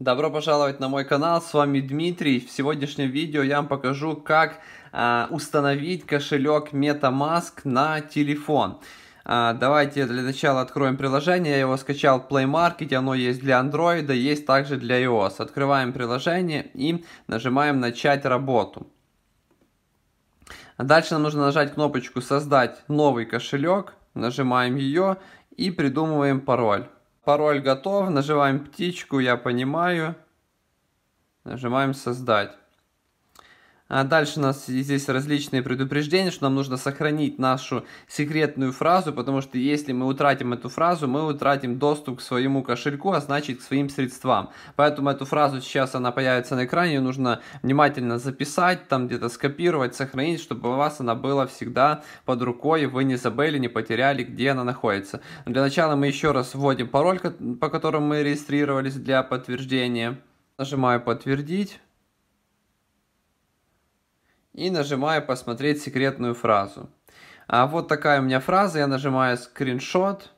Добро пожаловать на мой канал, с вами Дмитрий. В сегодняшнем видео я вам покажу, как э, установить кошелек MetaMask на телефон. Э, давайте для начала откроем приложение, я его скачал в Play Market, оно есть для Android, есть также для iOS. Открываем приложение и нажимаем «Начать работу». Дальше нам нужно нажать кнопочку «Создать новый кошелек», нажимаем ее и придумываем пароль. Пароль готов, нажимаем птичку, я понимаю. Нажимаем создать. А дальше у нас здесь различные предупреждения, что нам нужно сохранить нашу секретную фразу, потому что если мы утратим эту фразу, мы утратим доступ к своему кошельку, а значит к своим средствам. Поэтому эту фразу сейчас она появится на экране, ее нужно внимательно записать, там где-то скопировать, сохранить, чтобы у вас она была всегда под рукой, вы не забыли, не потеряли, где она находится. Для начала мы еще раз вводим пароль, по которому мы регистрировались для подтверждения. Нажимаю «Подтвердить» и нажимаю посмотреть секретную фразу. А вот такая у меня фраза, я нажимаю скриншот.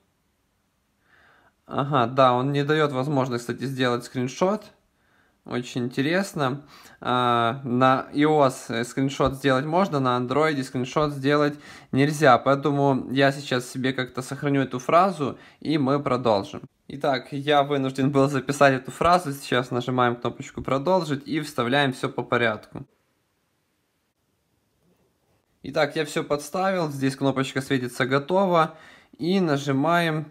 Ага, да, он не дает возможность, кстати, сделать скриншот. Очень интересно. А, на iOS э, скриншот сделать можно, на Android скриншот сделать нельзя. Поэтому я сейчас себе как-то сохраню эту фразу, и мы продолжим. Итак, я вынужден был записать эту фразу. Сейчас нажимаем кнопочку «Продолжить» и вставляем все по порядку. Итак, я все подставил, здесь кнопочка светится «Готово» и нажимаем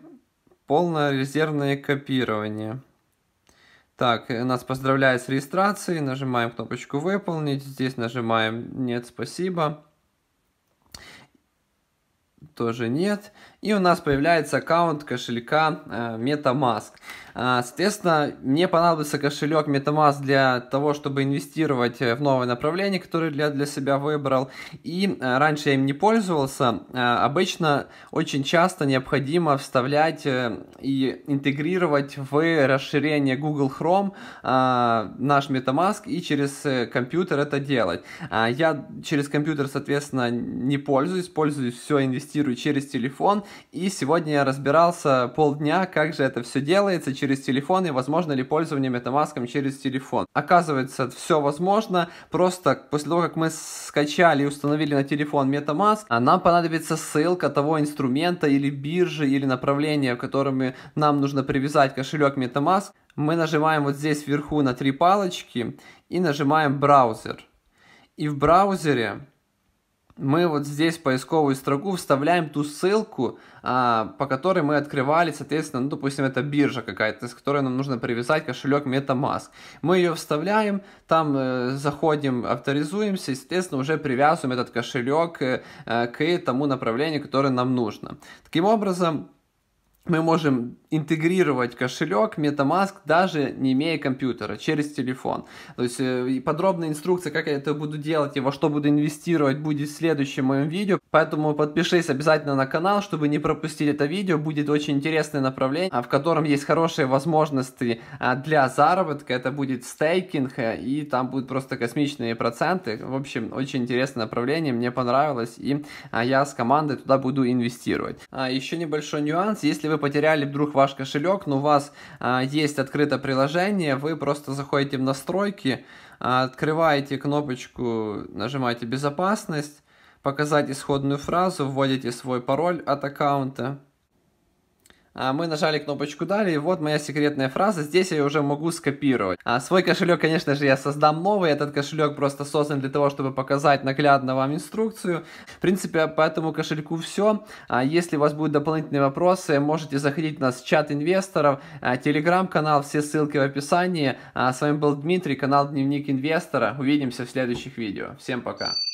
«Полное резервное копирование». Так, э, нас поздравляет с регистрацией, нажимаем кнопочку «Выполнить», здесь нажимаем «Нет, спасибо», тоже «Нет» и у нас появляется аккаунт кошелька э, MetaMask. А, соответственно, мне понадобится кошелек MetaMask для того, чтобы инвестировать э, в новое направление, которое я для себя выбрал. И э, раньше я им не пользовался. Обычно очень часто необходимо вставлять и интегрировать в расширение Google Chrome наш MetaMask и через компьютер это делать. А, я через компьютер, соответственно, не пользуюсь, пользуюсь все, инвестирую через телефон. И сегодня я разбирался полдня, как же это все делается через телефон и возможно ли пользование MetaMask через телефон. Оказывается, все возможно. Просто после того, как мы скачали и установили на телефон MetaMask, а нам понадобится ссылка того инструмента или биржи или направления, в котором нам нужно привязать кошелек MetaMask. Мы нажимаем вот здесь вверху на три палочки и нажимаем браузер. И в браузере мы вот здесь в поисковую строку вставляем ту ссылку, а, по которой мы открывали, соответственно, ну, допустим, это биржа какая-то, с которой нам нужно привязать кошелек MetaMask. Мы ее вставляем, там э, заходим, авторизуемся и, соответственно, уже привязываем этот кошелек э, э, к тому направлению, которое нам нужно. Таким образом, мы можем интегрировать кошелек MetaMask даже не имея компьютера, через телефон. То есть э, подробная инструкция, как я это буду делать и во что буду инвестировать, будет в следующем моем видео. Поэтому подпишись обязательно на канал, чтобы не пропустить это видео. Будет очень интересное направление, а, в котором есть хорошие возможности а, для заработка. Это будет стейкинг, э, и там будут просто космичные проценты. В общем, очень интересное направление, мне понравилось, и а, я с командой туда буду инвестировать. Еще небольшой нюанс, если вы потеряли вдруг ваш кошелек, но у вас а, есть открыто приложение, вы просто заходите в настройки, а, открываете кнопочку, нажимаете «Безопасность», показать исходную фразу, вводите свой пароль от аккаунта, а, мы нажали кнопочку «Далее», и вот моя секретная фраза, здесь я уже могу скопировать. А свой кошелек, конечно же, я создам новый, этот кошелек просто создан для того, чтобы показать наглядно вам инструкцию. В принципе, по этому кошельку все. А если у вас будут дополнительные вопросы, можете заходить в нас в чат инвесторов, а, телеграм-канал, все ссылки в описании. А с вами был Дмитрий, канал Дневник Инвестора. Увидимся в следующих видео. Всем пока!